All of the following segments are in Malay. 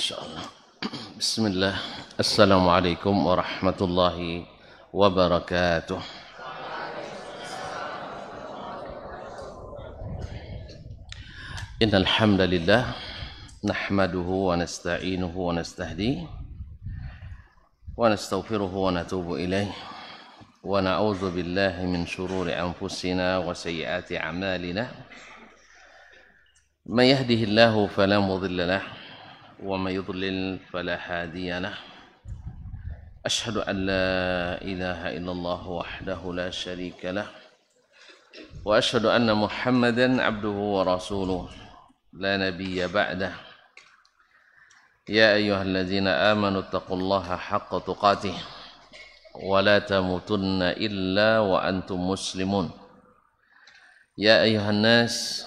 شاء الله بسم الله السلام عليكم ورحمة الله وبركاته إن الحمد لله نحمده ونستعينه ونستهديه ونستغفره ونتوب إليه ونعوذ بالله من شرور أنفسنا وسيئات أعمالنا من يهده الله فلا مضل له ومن يضلل فلا هادي له أشهد أن لا إله إلا الله وحده لا شريك له وأشهد أن محمدا عبده ورسوله لا نبي بعده يا أيها الذين آمنوا اتقوا الله حق تقاته ولا تموتن إلا وأنتم مسلمون يا أيها الناس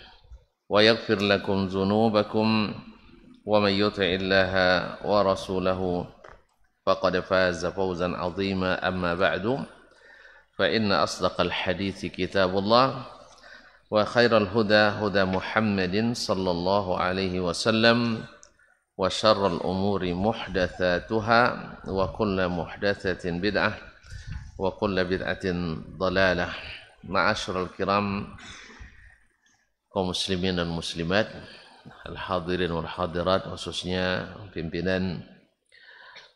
ويغفر لكم ذنوبكم ومن يطع الله ورسوله فقد فاز فوزا عظيما اما بعد فان اصدق الحديث كتاب الله وخير الهدى هدى محمد صلى الله عليه وسلم وشر الامور محدثاتها وكل محدثه بدعه وكل بدعه ضلاله معاشر الكرام kaum muslimin dan muslimat al-hadirin wal hadirat khususnya pimpinan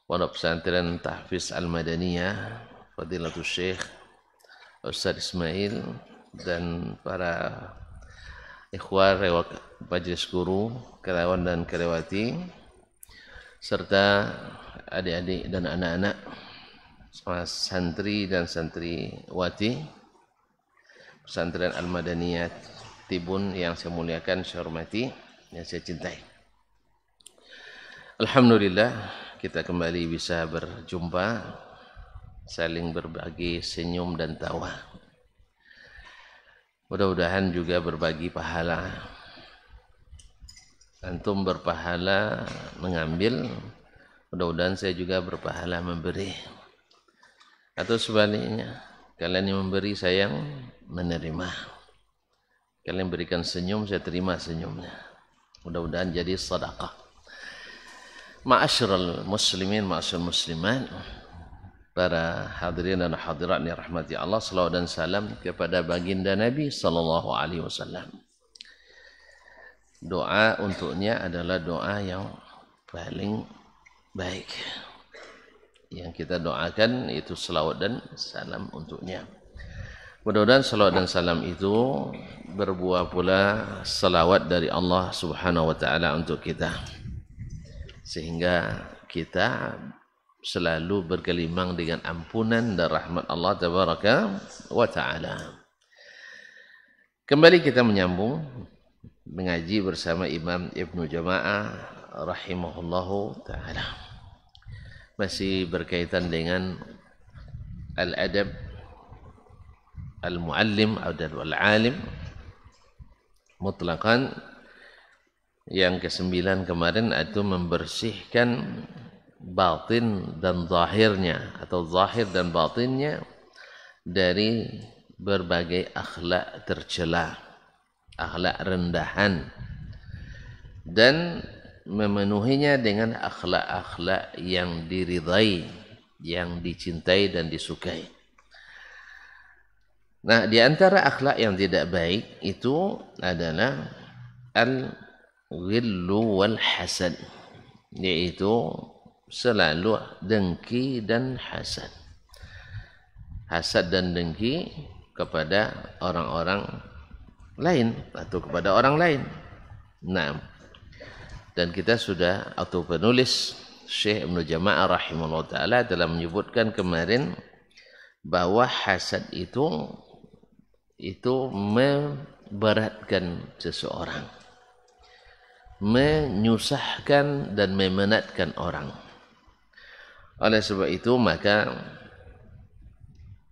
Pondok Pesantren Tahfiz Al-Madaniyah Fadilatul Syekh Ustaz Ismail dan para ikhwar rewak majlis guru kerawan dan kerewati, serta adik-adik dan anak-anak santri dan santri wati pesantren al-madaniyah tibun yang saya muliakan, saya hormati, yang saya cintai. Alhamdulillah kita kembali bisa berjumpa, saling berbagi senyum dan tawa. Mudah-mudahan juga berbagi pahala. Antum berpahala mengambil, mudah-mudahan saya juga berpahala memberi. Atau sebaliknya, kalian yang memberi sayang menerima. Kalian berikan senyum, saya terima senyumnya. Mudah-mudahan jadi sedekah. Ma'asyiral muslimin, ma'asyiral muslimat. Para hadirin dan hadirat yang rahmati Allah, selawat dan salam kepada baginda Nabi sallallahu alaihi wasallam. Doa untuknya adalah doa yang paling baik. Yang kita doakan itu selawat dan salam untuknya. Mudah-mudahan salawat dan salam itu berbuah pula salawat dari Allah Subhanahu wa taala untuk kita. Sehingga kita selalu berkelimang dengan ampunan dan rahmat Allah tabaraka wa taala. Kembali kita menyambung mengaji bersama Imam Ibnu Jamaah rahimahullahu taala. Masih berkaitan dengan al-adab al-muallim atau al-alim mutlakan yang kesembilan kemarin itu membersihkan batin dan zahirnya atau zahir dan batinnya dari berbagai akhlak tercela akhlak rendahan dan memenuhinya dengan akhlak-akhlak yang diridai yang dicintai dan disukai Nah, di antara akhlak yang tidak baik itu adalah al-ghillu wal hasad. Yaitu selalu dengki dan hasad. Hasad dan dengki kepada orang-orang lain atau kepada orang lain. Nah, dan kita sudah atau penulis Syekh Ibn Jama'ah rahimahullah ta'ala telah menyebutkan kemarin bahawa hasad itu itu memberatkan seseorang menyusahkan dan memenatkan orang oleh sebab itu maka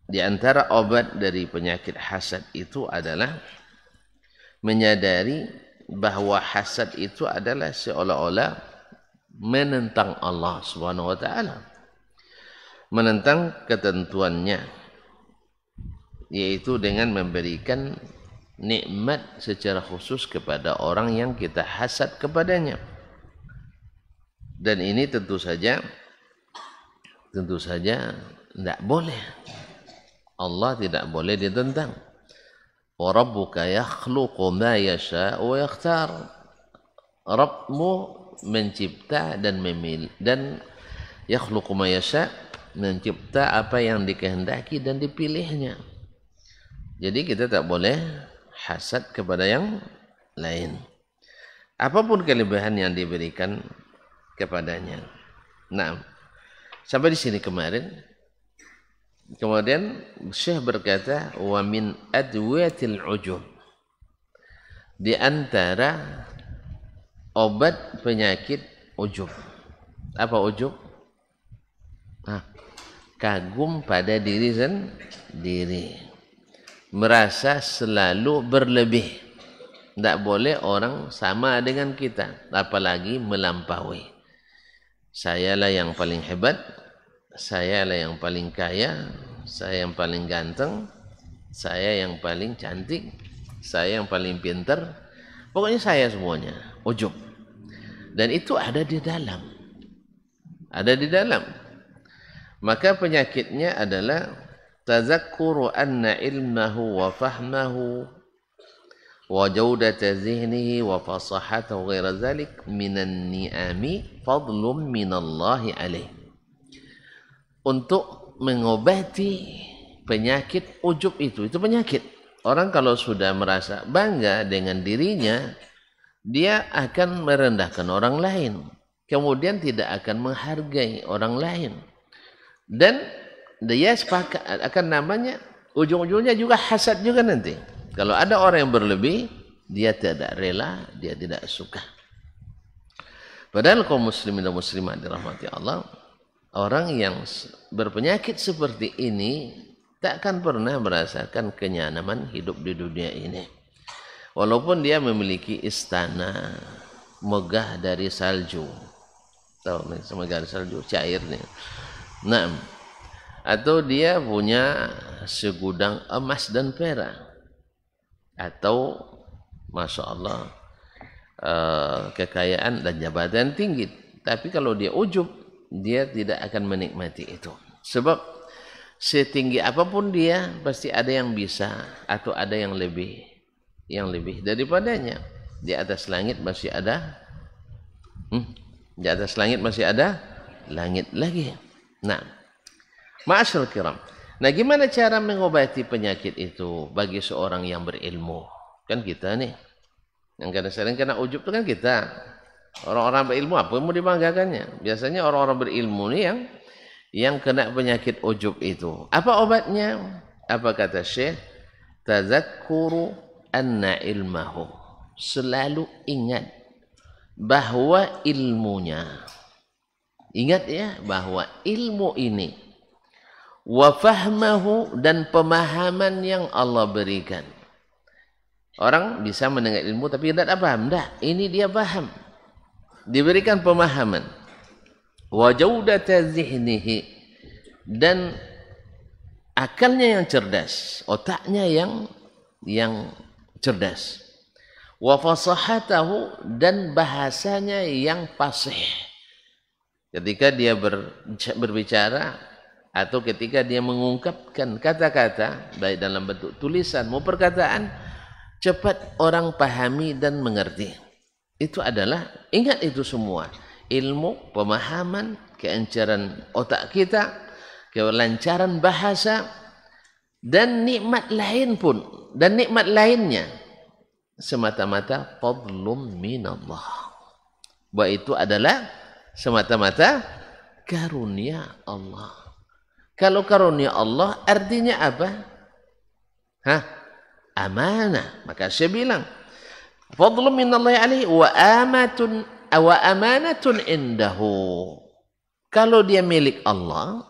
di antara obat dari penyakit hasad itu adalah menyadari bahawa hasad itu adalah seolah-olah menentang Allah Subhanahu wa taala menentang ketentuannya yaitu dengan memberikan nikmat secara khusus kepada orang yang kita hasad kepadanya. Dan ini tentu saja tentu saja tidak boleh. Allah tidak boleh ditentang. Wa rabbuka yakhluqu ma yasha wa yakhtar. Rabbmu mencipta dan memilih dan yakhluqu ma yasha mencipta apa yang dikehendaki dan dipilihnya. Jadi kita tak boleh hasad kepada yang lain. Apapun kelebihan yang diberikan kepadanya. Nah, sampai di sini kemarin. Kemudian Syekh berkata, "Wa min adwiyatil ujub." Di antara obat penyakit ujub. Apa ujub? Nah, ha. kagum pada diri sendiri merasa selalu berlebih. tak boleh orang sama dengan kita, apalagi melampaui. Sayalah yang paling hebat, sayalah yang paling kaya, saya yang paling ganteng, saya yang paling cantik, saya yang paling pintar. Pokoknya saya semuanya, ujub. Dan itu ada di dalam. Ada di dalam. Maka penyakitnya adalah تذكر أن علمه وفهمه وجودة ذهنه وفصاحته غير ذلك من النعم فضل من الله عليه untuk mengobati penyakit ujub itu itu penyakit orang kalau sudah merasa bangga dengan dirinya dia akan merendahkan orang lain kemudian tidak akan menghargai orang lain dan dia sepakat akan namanya ujung-ujungnya juga hasad juga nanti. Kalau ada orang yang berlebih, dia tidak rela, dia tidak suka. Padahal kaum muslimin dan muslimat dirahmati Allah, orang yang berpenyakit seperti ini tak akan pernah merasakan kenyamanan hidup di dunia ini. Walaupun dia memiliki istana megah dari salju. Tahu, megah dari salju, cairnya. Nah, atau dia punya segudang emas dan perak atau masya Allah eh, kekayaan dan jabatan tinggi tapi kalau dia ujub dia tidak akan menikmati itu sebab setinggi apapun dia pasti ada yang bisa atau ada yang lebih yang lebih daripadanya di atas langit masih ada hmm, di atas langit masih ada langit lagi nah Ma'asyur kiram. Nah, gimana cara mengobati penyakit itu bagi seorang yang berilmu? Kan kita nih. Yang kadang sering kena ujub itu kan kita. Orang-orang berilmu apa yang mau dibanggakannya? Biasanya orang-orang berilmu ini yang yang kena penyakit ujub itu. Apa obatnya? Apa kata Syekh? Tazakkuru anna ilmahu. Selalu ingat bahwa ilmunya. Ingat ya bahwa ilmu ini wa fahmahu dan pemahaman yang Allah berikan. Orang bisa mendengar ilmu tapi tidak paham. Tidak, ini dia paham. Diberikan pemahaman. Wa jawdata zihnihi dan akalnya yang cerdas, otaknya yang yang cerdas. Wa fasahatahu dan bahasanya yang fasih. Ketika dia ber, berbicara, atau ketika dia mengungkapkan kata-kata baik dalam bentuk tulisan maupun perkataan cepat orang pahami dan mengerti itu adalah ingat itu semua ilmu pemahaman keencaran otak kita kelancaran bahasa dan nikmat lain pun dan nikmat lainnya semata-mata fadlum minallah bahwa itu adalah semata-mata karunia Allah kalau karunia Allah artinya apa? Hah? Amanah. Maka saya bilang. Fadlu minallahi alaihi wa amatun wa amanatun indahu. Kalau dia milik Allah,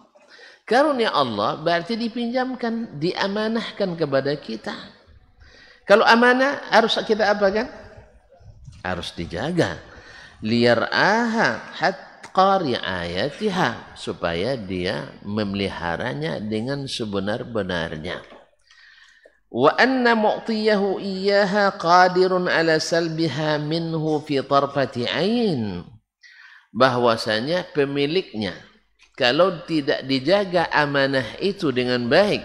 karunia Allah berarti dipinjamkan, diamanahkan kepada kita. Kalau amanah harus kita apa kan? Harus dijaga. Liar aha hatta ahqari ayatnya supaya dia memeliharanya dengan sebenar-benarnya wa anna mu'tiyahu iyyaha qadirun ala salbiha minhu fi tarfati ain bahwasanya pemiliknya kalau tidak dijaga amanah itu dengan baik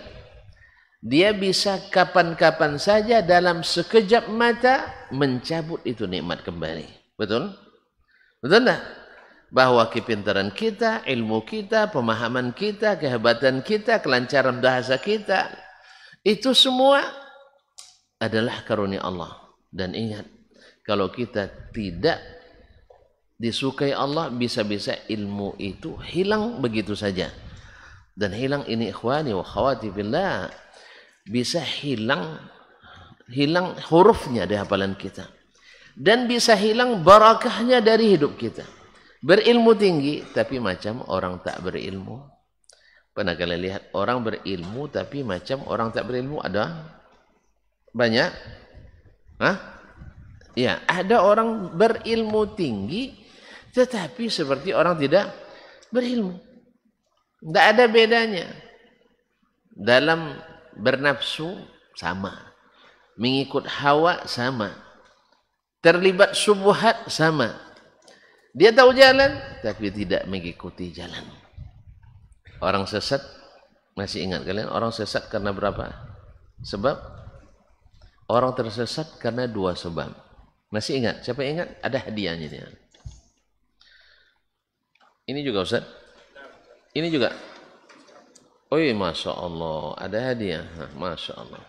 dia bisa kapan-kapan saja dalam sekejap mata mencabut itu nikmat kembali betul betul tak bahwa kepintaran kita, ilmu kita, pemahaman kita, kehebatan kita, kelancaran bahasa kita itu semua adalah karunia Allah. Dan ingat, kalau kita tidak disukai Allah, bisa-bisa ilmu itu hilang begitu saja. Dan hilang ini ikhwani wa khawati billah bisa hilang hilang hurufnya di hafalan kita. Dan bisa hilang barakahnya dari hidup kita. Berilmu tinggi tapi macam orang tak berilmu. Pernah kalian lihat orang berilmu tapi macam orang tak berilmu ada? Banyak? Hah? Ya, ada orang berilmu tinggi tetapi seperti orang tidak berilmu. Tidak ada bedanya. Dalam bernafsu sama. Mengikut hawa sama. Terlibat subuhat sama. Sama. Dia tahu jalan, tapi tidak mengikuti jalan. Orang sesat, masih ingat kalian, orang sesat karena berapa? Sebab, orang tersesat karena dua sebab. Masih ingat, siapa ingat? Ada hadiahnya. Dia. Ini juga Ustaz? Ini juga? Oh iya, Masya Allah, ada hadiah. Nah, ha, Masya Allah.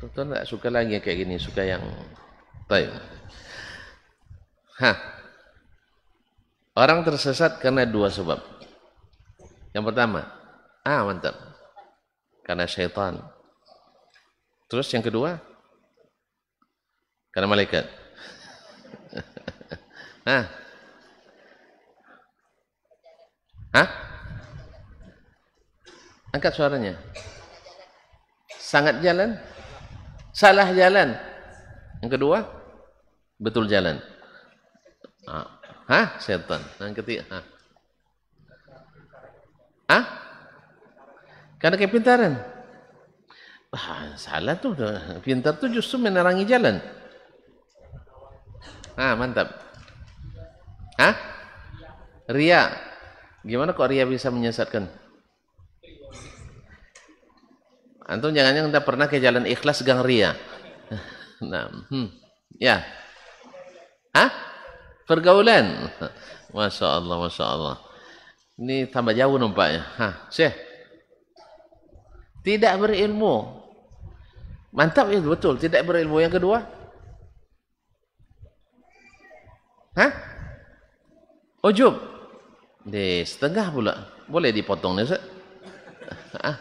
Tuan-tuan tak suka lagi yang kayak gini, suka yang... Baik. Hah, Orang tersesat karena dua sebab. Yang pertama, ah mantap, karena setan. Terus yang kedua, karena malaikat. Hah? Hah? Angkat suaranya. Sangat jalan? Salah jalan? Yang kedua? Betul jalan. Ah, Hah? Setan. Nah, ketiga, hah? Hah? Karena kepintaran. Wah, salah tuh. Pintar tuh justru menerangi jalan. Ah, mantap. Hah? Ria. Gimana kok Ria bisa menyesatkan? Antum jangan yang udah pernah ke jalan ikhlas gang Ria. Nah, hmm. ya. Hah? pergaulan. Masya Allah, Masya Allah. Ini tambah jauh nampaknya. Ha, Syekh. Tidak berilmu. Mantap ya, betul. Tidak berilmu. Yang kedua. Ha? Ujub. Di setengah pula. Boleh dipotong ni, Syekh. Ha?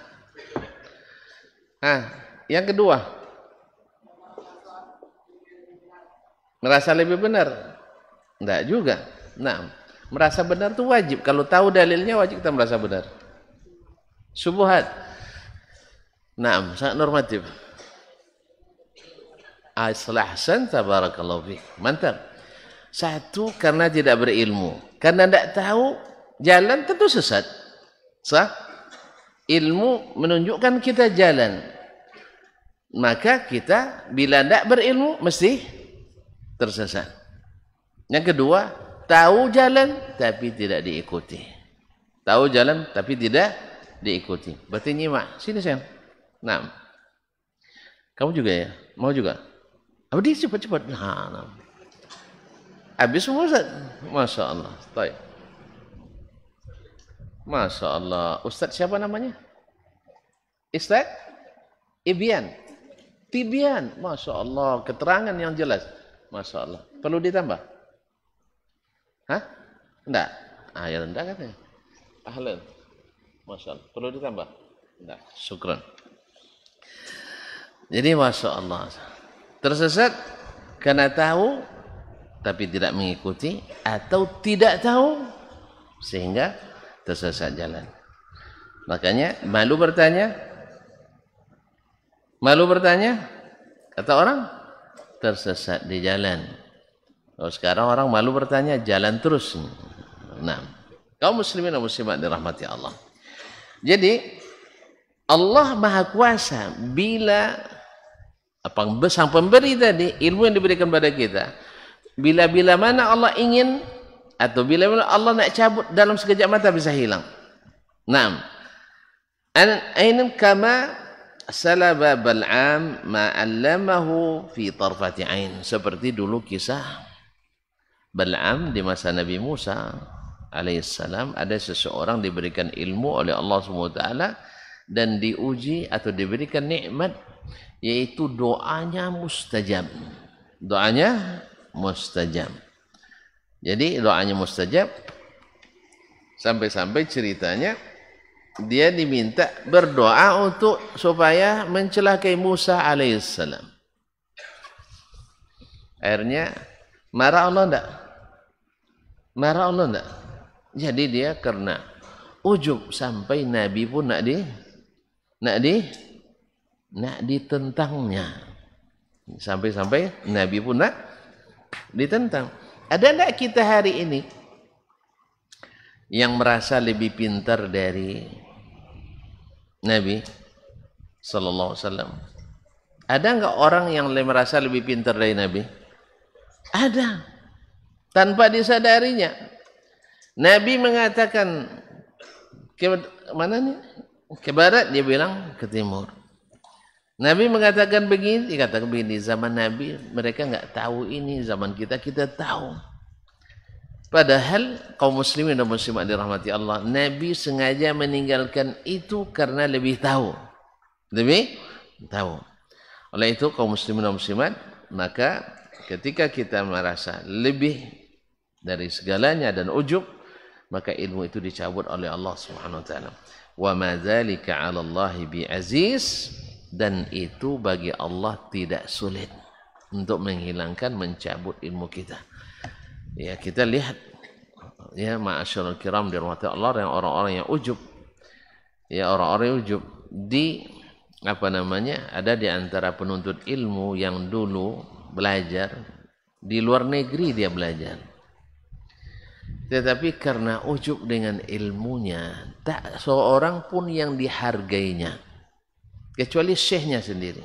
ha? Yang kedua. Merasa lebih Benar. Tidak juga. Nah, merasa benar itu wajib. Kalau tahu dalilnya wajib kita merasa benar. Subuhat. Nah, sangat normatif. Aislah san tabarakallahu fi. Mantap. Satu, karena tidak berilmu. Karena tidak tahu, jalan tentu sesat. Sah? Ilmu menunjukkan kita jalan. Maka kita bila tidak berilmu, mesti tersesat. Yang kedua, tahu jalan tapi tidak diikuti. Tahu jalan tapi tidak diikuti. Berarti nyimak. Sini sayang. Nah. Kamu juga ya? Mau juga? Apa dia cepat-cepat? Nah, nah. Habis semua Ustaz? Masya Allah. Stoy. Masya Allah. Ustaz siapa namanya? Ustaz? Ibian. Tibian. Masya Allah. Keterangan yang jelas. Masya Allah. Perlu ditambah? Hah? Enggak. Ah, ya rendah katanya. Ahlan. Masya Allah. Perlu ditambah? Enggak. Syukran. Jadi Masya Allah. Tersesat karena tahu tapi tidak mengikuti atau tidak tahu sehingga tersesat jalan. Makanya malu bertanya. Malu bertanya kata orang tersesat di jalan. Oh, sekarang orang malu bertanya, jalan terus. Nah, kaum muslimin dan muslimat dirahmati Allah. Jadi, Allah Maha Kuasa bila apa sang pemberi tadi ilmu yang diberikan kepada kita bila-bila mana Allah ingin atau bila bila Allah nak cabut dalam sekejap mata bisa hilang. Naam. An ainam kama salaba bal'am ma 'allamahu fi tarfati ain seperti dulu kisah Bal'am di masa Nabi Musa alaihissalam ada seseorang diberikan ilmu oleh Allah SWT dan diuji atau diberikan nikmat yaitu doanya mustajab. Doanya mustajab. Jadi doanya mustajab sampai-sampai ceritanya dia diminta berdoa untuk supaya mencelakai Musa alaihissalam. Akhirnya marah Allah tak marah Allah tak? Jadi dia karena ujub sampai Nabi pun nak di nak di nak ditentangnya. Sampai-sampai Nabi pun nak ditentang. Ada tak kita hari ini yang merasa lebih pintar dari Nabi sallallahu alaihi wasallam? Ada enggak orang yang merasa lebih pintar dari Nabi? Ada tanpa disadarinya. Nabi mengatakan ke mana ni Ke barat dia bilang ke timur. Nabi mengatakan begini, kata begini zaman Nabi mereka enggak tahu ini zaman kita kita tahu. Padahal kaum muslimin dan muslimat dirahmati Allah, Nabi sengaja meninggalkan itu karena lebih tahu. Demi tahu. Oleh itu kaum muslimin dan muslimat, maka ketika kita merasa lebih dari segalanya dan ujub maka ilmu itu dicabut oleh Allah Subhanahu wa taala wa ma 'ala Allahi bi aziz dan itu bagi Allah tidak sulit untuk menghilangkan mencabut ilmu kita ya kita lihat ya ma'asyarul kiram dirahmati Allah yang orang-orang yang ujub ya orang-orang ujub di apa namanya ada di antara penuntut ilmu yang dulu belajar di luar negeri dia belajar tetapi karena ujuk dengan ilmunya, tak seorang pun yang dihargainya. Kecuali syekhnya sendiri.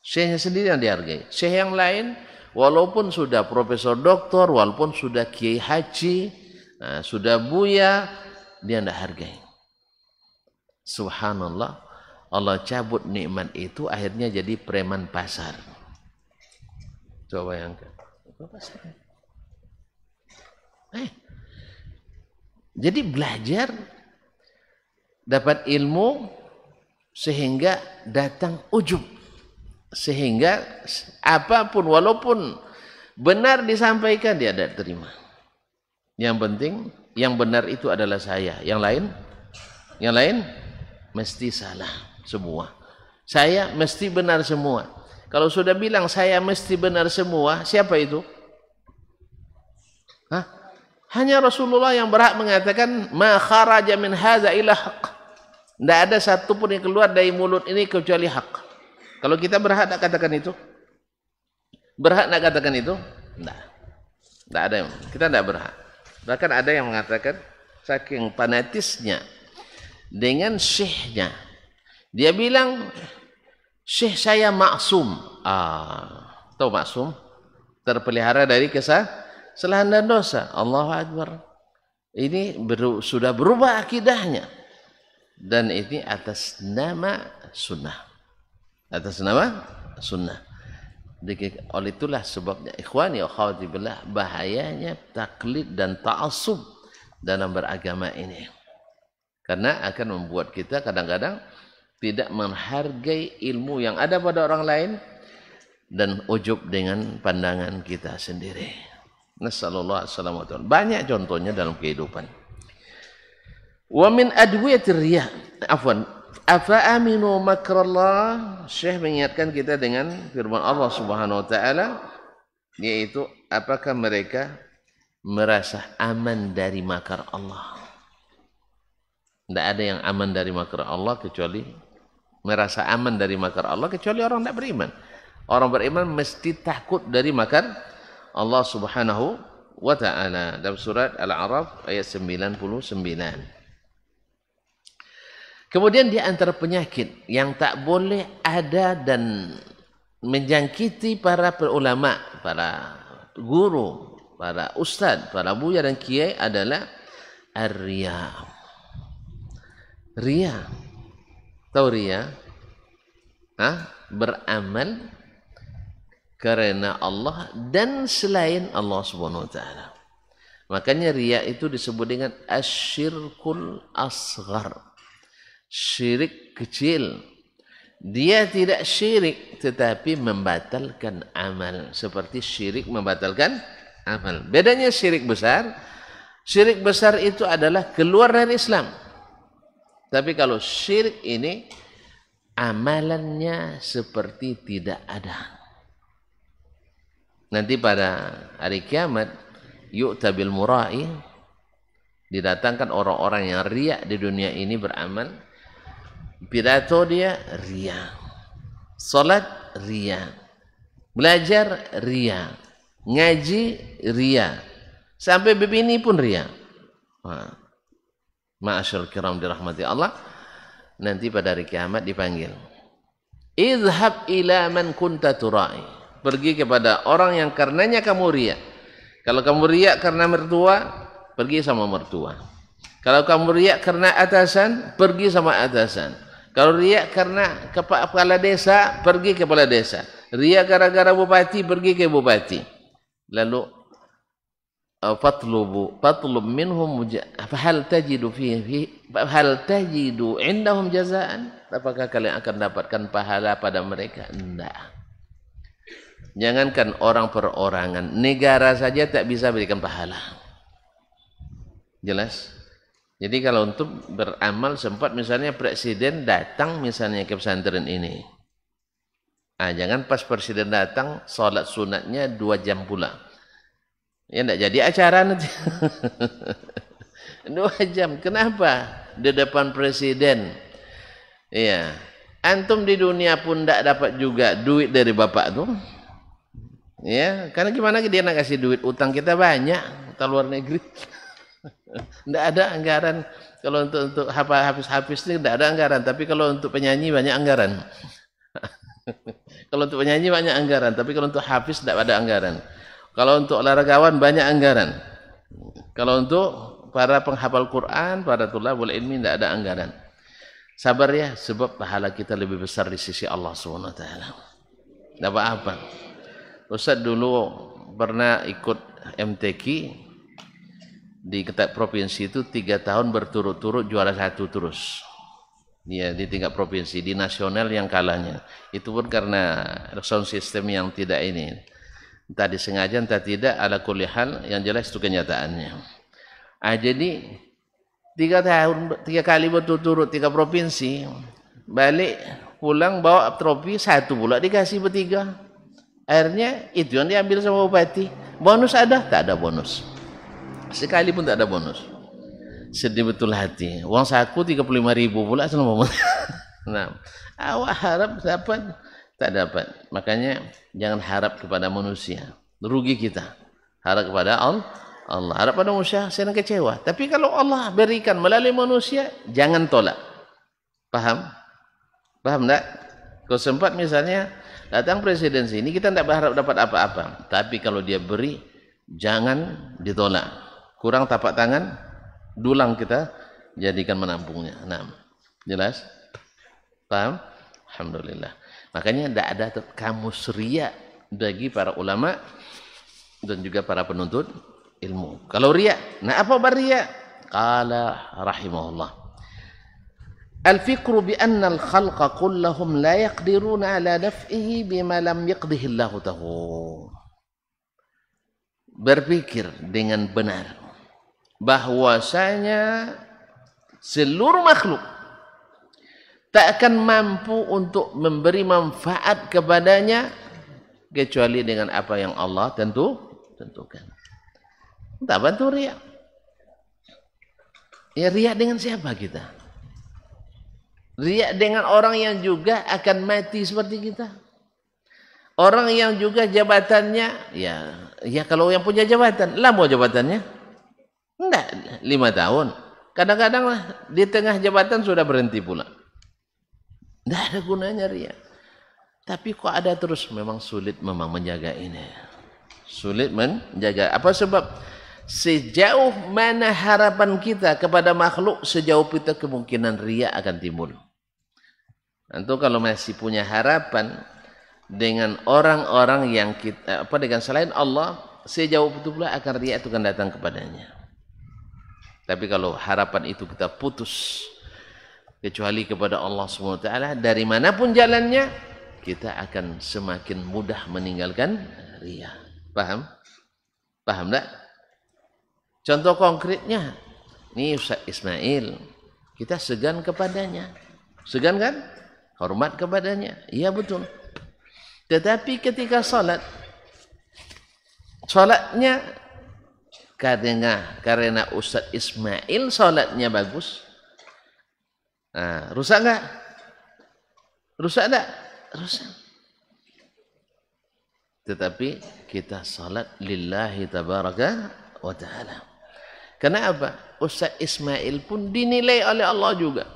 Syekhnya sendiri yang dihargai. Syekh yang lain, walaupun sudah profesor doktor, walaupun sudah kiai haji, nah, sudah buya, dia tidak hargai. Subhanallah, Allah cabut nikmat itu akhirnya jadi preman pasar. Coba bayangkan. Eh, jadi belajar dapat ilmu sehingga datang ujub. Sehingga apapun walaupun benar disampaikan dia tidak terima. Yang penting yang benar itu adalah saya. Yang lain yang lain mesti salah semua. Saya mesti benar semua. Kalau sudah bilang saya mesti benar semua, siapa itu? Hah? Hanya Rasulullah yang berhak mengatakan ma kharaja min hadza illa haq. Tidak ada satu pun yang keluar dari mulut ini kecuali hak. Kalau kita berhak nak katakan itu? Berhak nak katakan itu? Tidak. Tidak ada yang, kita tidak berhak. Bahkan ada yang mengatakan saking fanatisnya dengan syekhnya. Dia bilang syekh saya maksum. Ah, tahu maksum? Terpelihara dari kesah, kesalahan dan dosa. Allah Akbar. Ini ber, sudah berubah akidahnya. Dan ini atas nama sunnah. Atas nama sunnah. Oleh itulah sebabnya ikhwan wa khawati billah bahayanya taklid dan ta'asub dalam beragama ini. Karena akan membuat kita kadang-kadang tidak menghargai ilmu yang ada pada orang lain dan ujub dengan pandangan kita sendiri. Nasallallahu alaihi wasallam. Banyak contohnya dalam kehidupan. Wamin min adwiyatir riya. Afwan. Afa aminu makrallah. Syekh mengingatkan kita dengan firman Allah Subhanahu wa taala yaitu apakah mereka merasa aman dari makar Allah? Tak ada yang aman dari makar Allah kecuali merasa aman dari makar Allah kecuali orang tak beriman. Orang beriman mesti takut dari makar Allah Subhanahu wa taala dalam surat Al-Araf ayat 99. Kemudian di antara penyakit yang tak boleh ada dan menjangkiti para ulama, para guru, para ustaz, para buya dan kiai adalah ar-riya. Riya. Tahu riya? Ha? Beramal karena Allah dan selain Allah Subhanahu wa taala. Makanya riya itu disebut dengan asyirkul asghar. Syirik kecil. Dia tidak syirik tetapi membatalkan amal seperti syirik membatalkan amal. Bedanya syirik besar, syirik besar itu adalah keluar dari Islam. Tapi kalau syirik ini amalannya seperti tidak ada nanti pada hari kiamat yuk tabil murai didatangkan orang-orang yang riak di dunia ini beramal pidato dia ria salat ria belajar ria ngaji ria sampai bibini pun ria ha. ma'asyur kiram dirahmati Allah nanti pada hari kiamat dipanggil Izhab ila man kunta turai pergi kepada orang yang karenanya kamu riak. Kalau kamu riak karena mertua, pergi sama mertua. Kalau kamu riak karena atasan, pergi sama atasan. Kalau riak karena kepala desa, pergi ke kepala desa. Riak gara-gara bupati, pergi ke bupati. Lalu فطلب فطلب منهم فهل tajidu فيه في hal tajidu عندهم jazaan. apakah kalian akan dapatkan pahala pada mereka tidak Jangankan orang perorangan, negara saja tak bisa berikan pahala. Jelas? Jadi kalau untuk beramal sempat misalnya presiden datang misalnya ke pesantren ini. Ah jangan pas presiden datang salat sunatnya dua jam pula. Ya tidak jadi acara nanti. dua jam. Kenapa? Di depan presiden. Iya. Antum di dunia pun tidak dapat juga duit dari bapak tuh. Ya, karena gimana dia nak kasih duit utang kita banyak utang luar negeri. Tidak ada anggaran kalau untuk untuk habis-habis ini tidak ada anggaran. Tapi kalau untuk penyanyi banyak anggaran. kalau untuk penyanyi banyak anggaran. Tapi kalau untuk habis tidak ada anggaran. Kalau untuk olahragawan banyak anggaran. Kalau untuk para penghafal Quran, para tulah, tulabul ini tidak ada anggaran. Sabar ya, sebab pahala kita lebih besar di sisi Allah Subhanahu wa taala. apa? -apa. Ustaz dulu pernah ikut MTQ di tingkat provinsi itu tiga tahun berturut-turut juara satu terus. Ya, di tingkat provinsi, di nasional yang kalahnya. Itu pun karena sound system yang tidak ini. Entah disengaja, entah tidak, ala kulihal yang jelas itu kenyataannya. Ah, jadi tiga tahun tiga kali berturut-turut tiga provinsi balik pulang bawa trofi satu pula dikasih bertiga Akhirnya itu yang diambil sama bupati. Bonus ada? Tak ada bonus. Sekali pun tak ada bonus. Sedih betul hati. Uang saku 35 ribu pula selama bonus. nah, awak harap dapat? Tak dapat. Makanya jangan harap kepada manusia. Rugi kita. Harap kepada Allah. Allah harap pada manusia nak kecewa. Tapi kalau Allah berikan melalui manusia, jangan tolak. Paham? Paham tak? Kau sempat misalnya, Datang presiden sini kita tidak berharap dapat apa-apa. Tapi kalau dia beri, jangan ditolak. Kurang tapak tangan, dulang kita jadikan menampungnya. Nah, jelas? Paham? Alhamdulillah. Makanya tidak ada kamus ria bagi para ulama dan juga para penuntut ilmu. Kalau ria, nah apa bar beria? Qala rahimahullah. الفكر بأن الخلق كلهم لا يقدرون على نفعه بما لم يقضه الله له berpikir dengan benar bahwasanya seluruh makhluk tak akan mampu untuk memberi manfaat kepadanya kecuali dengan apa yang Allah tentu tentukan tak bantu riak ya riak dengan siapa kita Riak dengan orang yang juga akan mati seperti kita. Orang yang juga jabatannya, ya, ya kalau yang punya jabatan, lama jabatannya? Enggak, lima tahun. Kadang-kadang lah, di tengah jabatan sudah berhenti pula. Tidak ada gunanya riak. Tapi kok ada terus? Memang sulit memang menjaga ini. Sulit menjaga. Apa sebab? Sejauh mana harapan kita kepada makhluk, sejauh itu kemungkinan riak akan timbul. Antum kalau masih punya harapan dengan orang-orang yang kita, eh, apa dengan selain Allah, sejauh itu pula akan riak itu akan datang kepadanya. Tapi kalau harapan itu kita putus kecuali kepada Allah Swt dari manapun jalannya kita akan semakin mudah meninggalkan ria. Paham? Paham tak? Contoh konkretnya ni Ustaz Ismail kita segan kepadanya. Segan kan? hormat kepadanya. Ya betul. Tetapi ketika salat, salatnya karena karena Ustaz Ismail salatnya bagus. Nah, ha, rusak enggak? Rusak enggak? Rusak. Tetapi kita salat lillahi tabaraka wa ta'ala. Kenapa? Ustaz Ismail pun dinilai oleh Allah juga.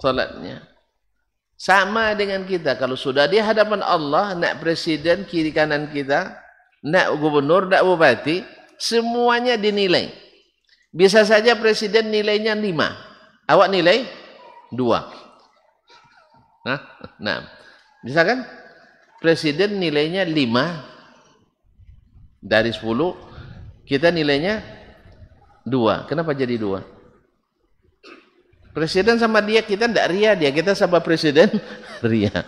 Salatnya. Sama dengan kita. Kalau sudah di hadapan Allah, nak presiden kiri kanan kita, nak gubernur, nak bupati, semuanya dinilai. Bisa saja presiden nilainya lima. Awak nilai? Dua. Nah, ha? Nah. Bisa kan? Presiden nilainya lima. Dari sepuluh. Kita nilainya dua. Kenapa jadi Dua. Presiden sama dia kita tidak ria dia kita sama presiden ria.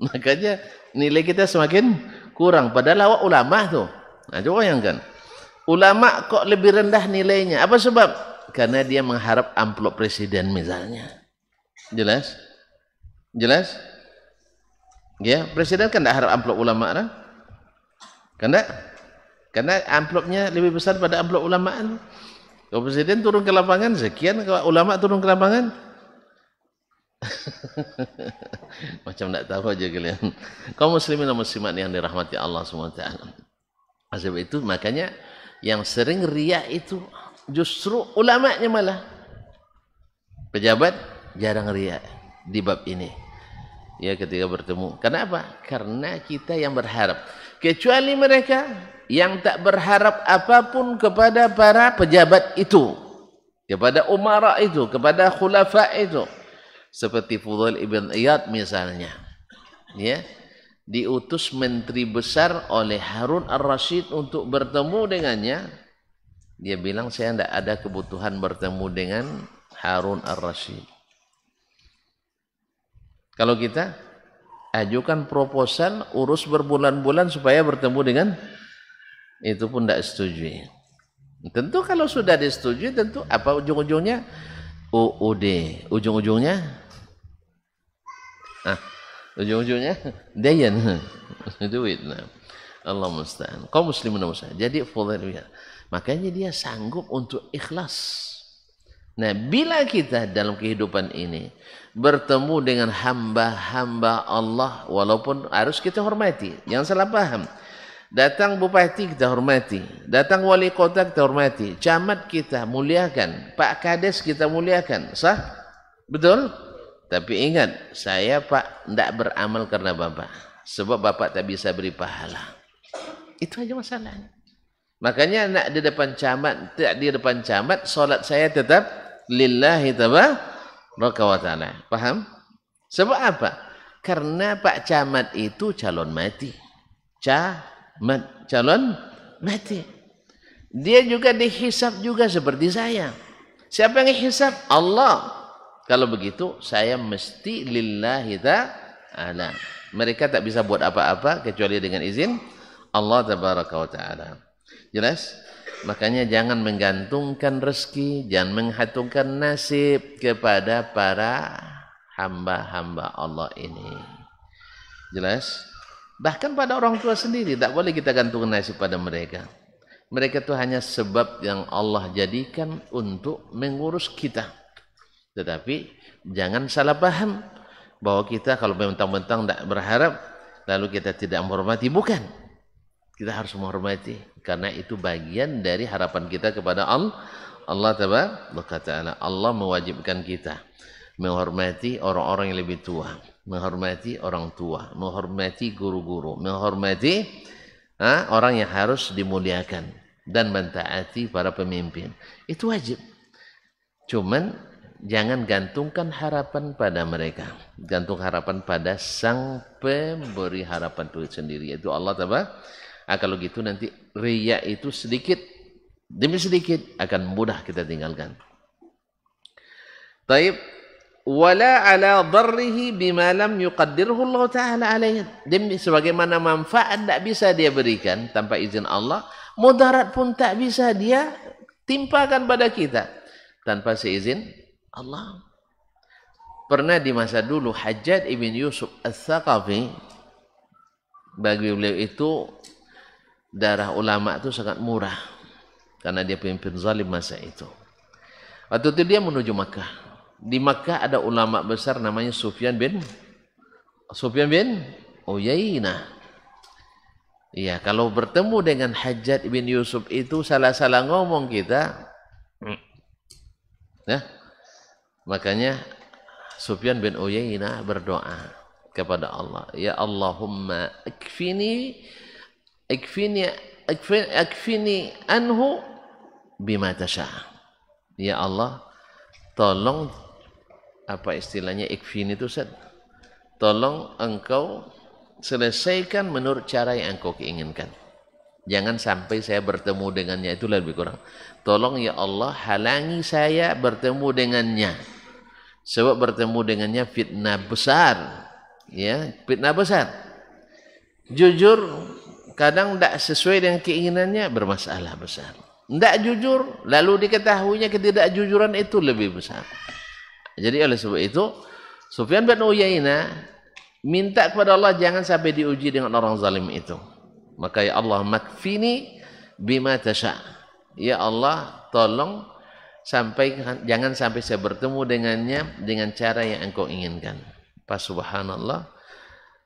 Makanya nilai kita semakin kurang. Padahal awak ulama tu. Nah, ha, coba yang kan. Ulama kok lebih rendah nilainya? Apa sebab? Karena dia mengharap amplop presiden misalnya. Jelas? Jelas? Ya, presiden kan tidak harap amplop ulama lah. Kan tak? Karena amplopnya lebih besar pada amplop ulama. Kalau presiden turun ke lapangan, sekian kalau ulama turun ke lapangan. Macam tak tahu aja kalian. Kau muslimin dan muslimat yang dirahmati Allah SWT. Sebab itu makanya yang sering riak itu justru ulama'nya malah. Pejabat jarang riak di bab ini. Ya ketika bertemu. Kenapa? Karena kita yang berharap kecuali mereka yang tak berharap apapun kepada para pejabat itu kepada umara itu kepada khulafa itu seperti Fudhal ibn Iyad misalnya ya diutus menteri besar oleh Harun al-Rashid untuk bertemu dengannya dia bilang saya tidak ada kebutuhan bertemu dengan Harun al-Rashid kalau kita ajukan proposal urus berbulan-bulan supaya bertemu dengan itu pun tidak setuju. Tentu kalau sudah disetujui tentu apa ujung-ujungnya UUD, ujung-ujungnya ah ujung-ujungnya dayan duit. Allah musta'an. Kau muslimun muslim. Jadi fadhil Makanya dia sanggup untuk ikhlas. Nah, bila kita dalam kehidupan ini bertemu dengan hamba-hamba Allah walaupun harus kita hormati. Yang salah paham. Datang bupati kita hormati, datang wali kota kita hormati, camat kita muliakan, Pak Kades kita muliakan, sah? Betul? Tapi ingat, saya Pak tidak beramal karena Bapak. Sebab Bapak tak bisa beri pahala. Itu aja masalahnya. Makanya nak di depan camat, tak di depan camat, solat saya tetap lillahi tabaraka wa ta'ala. Faham? Sebab apa? Karena Pak Camat itu calon mati. Camat. Calon mati. Dia juga dihisap juga seperti saya. Siapa yang dihisap Allah. Kalau begitu, saya mesti lillahi ta'ala. Mereka tak bisa buat apa-apa kecuali dengan izin Allah tabaraka wa ta'ala. Jelas? Makanya jangan menggantungkan rezeki, jangan menghitungkan nasib kepada para hamba-hamba Allah ini. Jelas? Bahkan pada orang tua sendiri tak boleh kita gantungkan nasib pada mereka. Mereka itu hanya sebab yang Allah jadikan untuk mengurus kita. Tetapi jangan salah paham bahwa kita kalau mentang-mentang tidak berharap lalu kita tidak menghormati bukan. Kita harus menghormati karena itu bagian dari harapan kita kepada Allah. Allah taala Allah mewajibkan kita menghormati orang-orang yang lebih tua, menghormati orang tua, menghormati guru-guru, menghormati ha, orang yang harus dimuliakan dan mentaati para pemimpin. Itu wajib. Cuman jangan gantungkan harapan pada mereka. Gantung harapan pada sang pemberi harapan itu sendiri yaitu Allah taala Ah, kalau gitu nanti riya itu sedikit demi sedikit akan mudah kita tinggalkan. Taib wala ala darrihi bima lam yuqaddirhu Allah taala alaihi. Demi sebagaimana manfaat tak bisa dia berikan tanpa izin Allah, mudarat pun tak bisa dia timpakan pada kita tanpa seizin Allah. Pernah di masa dulu Hajjaj ibn Yusuf Al-Thaqafi bagi beliau itu darah ulama itu sangat murah karena dia pemimpin zalim masa itu. Waktu itu dia menuju Makkah. Di Makkah ada ulama besar namanya Sufyan bin Sufyan bin Uyainah. Iya, kalau bertemu dengan Hajat bin Yusuf itu salah-salah ngomong kita. Hmm. Ya. Makanya Sufyan bin Uyainah berdoa kepada Allah, "Ya Allahumma akfini اكفني اكفني, أكفني anhu bima tasha. Ya Allah, tolong apa istilahnya ikfin itu Ustaz tolong engkau selesaikan menurut cara yang engkau keinginkan jangan sampai saya bertemu dengannya itu lebih kurang tolong ya Allah halangi saya bertemu dengannya sebab bertemu dengannya fitnah besar ya fitnah besar jujur kadang tidak sesuai dengan keinginannya bermasalah besar. Tidak jujur, lalu diketahuinya ketidakjujuran itu lebih besar. Jadi oleh sebab itu, Sufyan bin Uyainah minta kepada Allah jangan sampai diuji dengan orang zalim itu. Maka ya Allah makfini bima tasha. Ya Allah tolong sampai jangan sampai saya bertemu dengannya dengan cara yang engkau inginkan. Pas subhanallah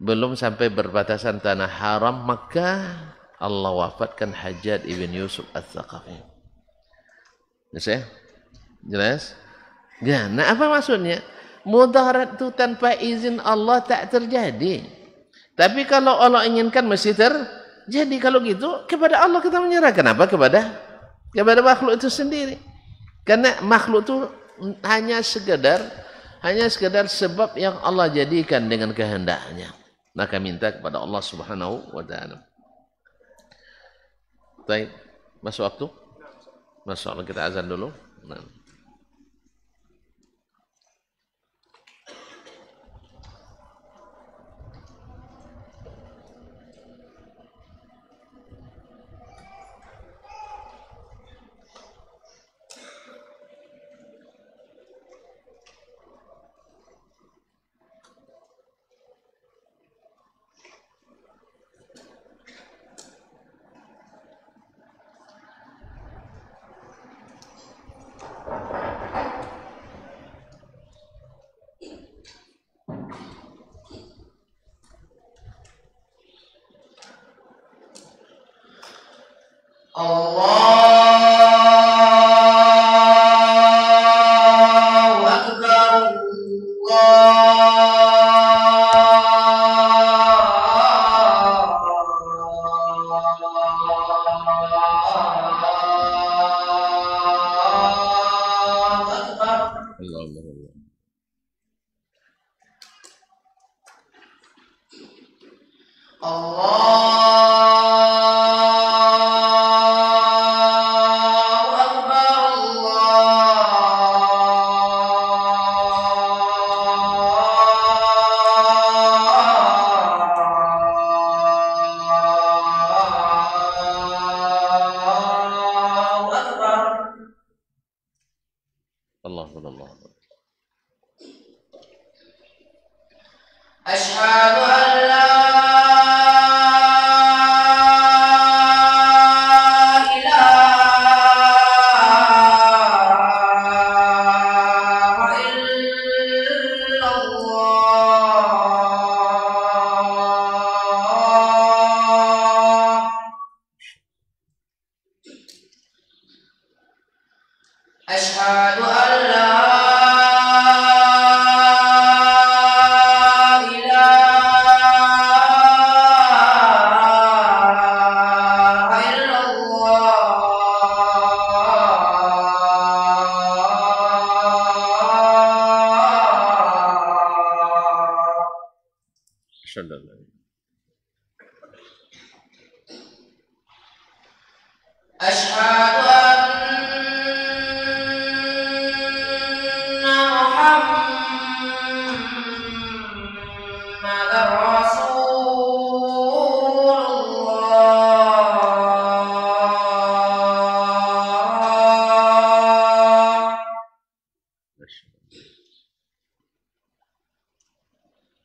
belum sampai berbatasan tanah haram maka Allah wafatkan Hajjaj ibn Yusuf al-Thaqafi. Jelas ya? Jelas? Ya, nah apa maksudnya? Mudarat itu tanpa izin Allah tak terjadi. Tapi kalau Allah inginkan mesti terjadi. Kalau gitu kepada Allah kita menyerah. Kenapa? Kepada kepada makhluk itu sendiri. Karena makhluk itu hanya sekedar hanya sekedar sebab yang Allah jadikan dengan kehendaknya maka minta kepada Allah Subhanahu wa taala. Baik, masuk waktu? Masuk kita azan dulu. Nah.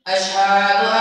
أشهد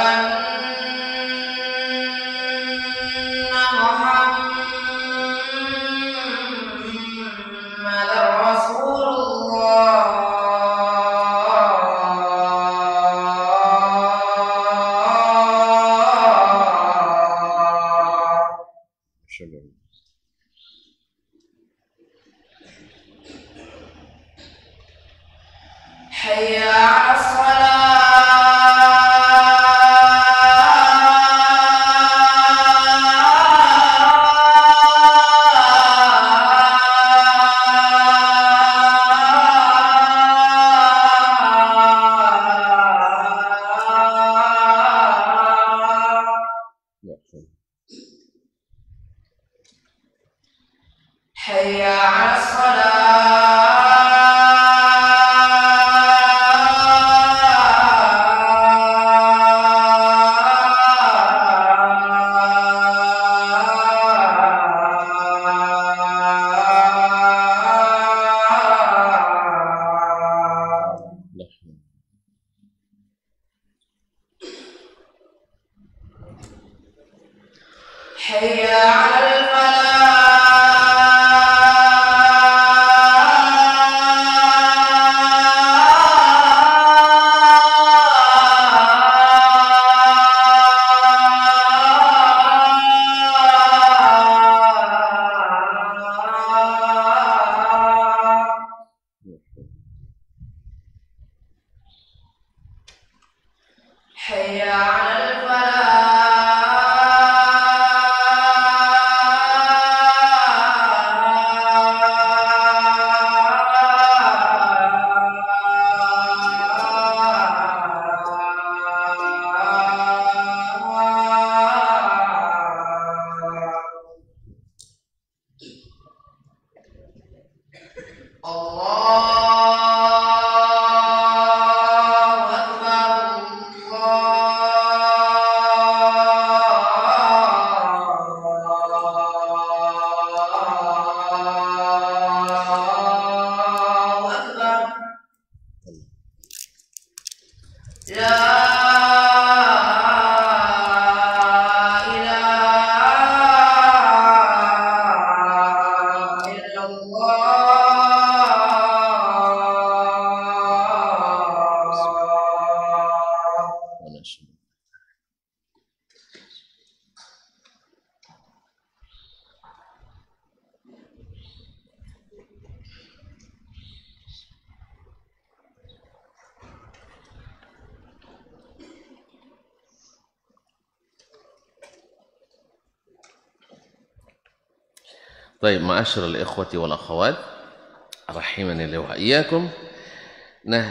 Baik, ma'asyiral ikhwati wal akhwat, rahimani wa iyyakum. Nah,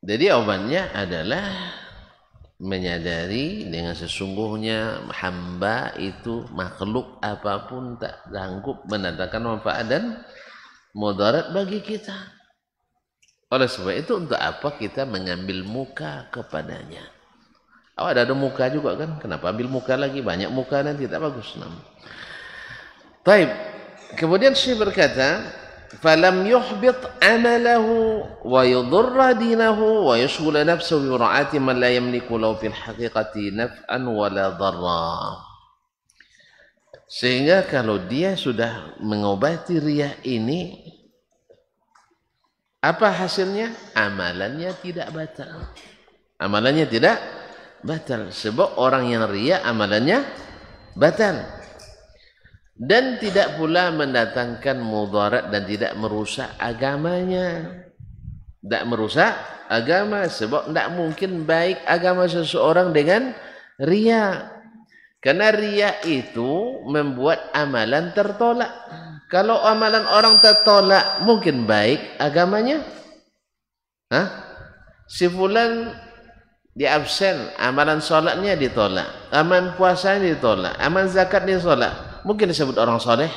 jadi jawabannya adalah menyadari dengan sesungguhnya hamba itu makhluk apapun tak sanggup mendatangkan manfaat dan mudarat bagi kita. Oleh sebab itu untuk apa kita mengambil muka kepadanya? Awak oh, ada, ada muka juga kan? Kenapa ambil muka lagi? Banyak muka nanti tak bagus namanya. Taib. Kemudian Syekh berkata, "Falam yuhbit amalahu wa yudurra dinahu wa yashghula nafsuhu bi ra'ati man la yamliku law fil haqiqati naf'an wala dharra." Sehingga kalau dia sudah mengobati riya ini, apa hasilnya? Amalannya tidak batal. Amalannya tidak batal. Sebab orang yang riya amalannya batal dan tidak pula mendatangkan mudarat dan tidak merusak agamanya tidak merusak agama sebab tidak mungkin baik agama seseorang dengan ria karena ria itu membuat amalan tertolak kalau amalan orang tertolak mungkin baik agamanya Hah? si fulan di absen amalan solatnya ditolak aman puasanya ditolak aman zakatnya ditolak mungkin disebut orang soleh.